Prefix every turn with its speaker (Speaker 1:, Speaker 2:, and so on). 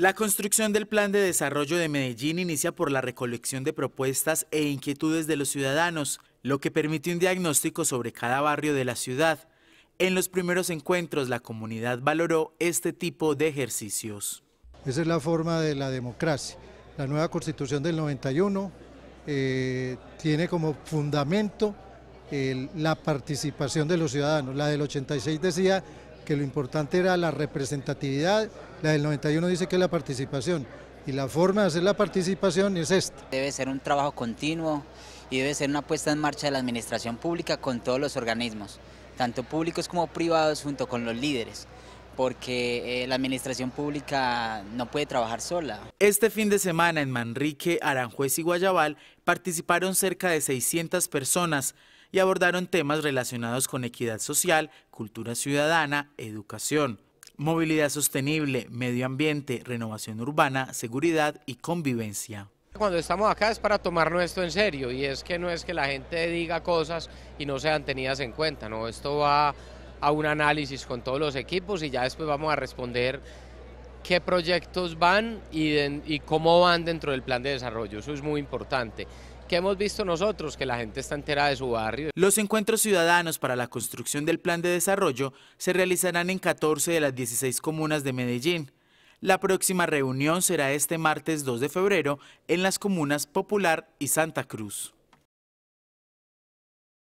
Speaker 1: La construcción del Plan de Desarrollo de Medellín inicia por la recolección de propuestas e inquietudes de los ciudadanos, lo que permite un diagnóstico sobre cada barrio de la ciudad. En los primeros encuentros la comunidad valoró este tipo de ejercicios.
Speaker 2: Esa es la forma de la democracia. La nueva constitución del 91 eh, tiene como fundamento eh, la participación de los ciudadanos. La del 86 decía que lo importante era la representatividad, la del 91 dice que es la participación, y la forma de hacer la participación es esta.
Speaker 3: Debe ser un trabajo continuo y debe ser una puesta en marcha de la administración pública con todos los organismos, tanto públicos como privados, junto con los líderes porque eh, la administración pública no puede trabajar sola.
Speaker 1: Este fin de semana en Manrique, Aranjuez y Guayabal participaron cerca de 600 personas y abordaron temas relacionados con equidad social, cultura ciudadana, educación, movilidad sostenible, medio ambiente, renovación urbana, seguridad y convivencia.
Speaker 4: Cuando estamos acá es para tomarnos esto en serio y es que no es que la gente diga cosas y no sean tenidas en cuenta, no, esto va a un análisis con todos los equipos y ya después vamos a responder qué proyectos van y, y, cómo van dentro del plan de desarrollo. Eso es muy importante. ¿Qué
Speaker 1: hemos visto nosotros? Que la gente está entera de su barrio. Los encuentros ciudadanos para la construcción del plan de desarrollo se realizarán en 14 de las 16 comunas de Medellín. La próxima reunión será este martes 2 de febrero en las comunas Popular y Santa Cruz.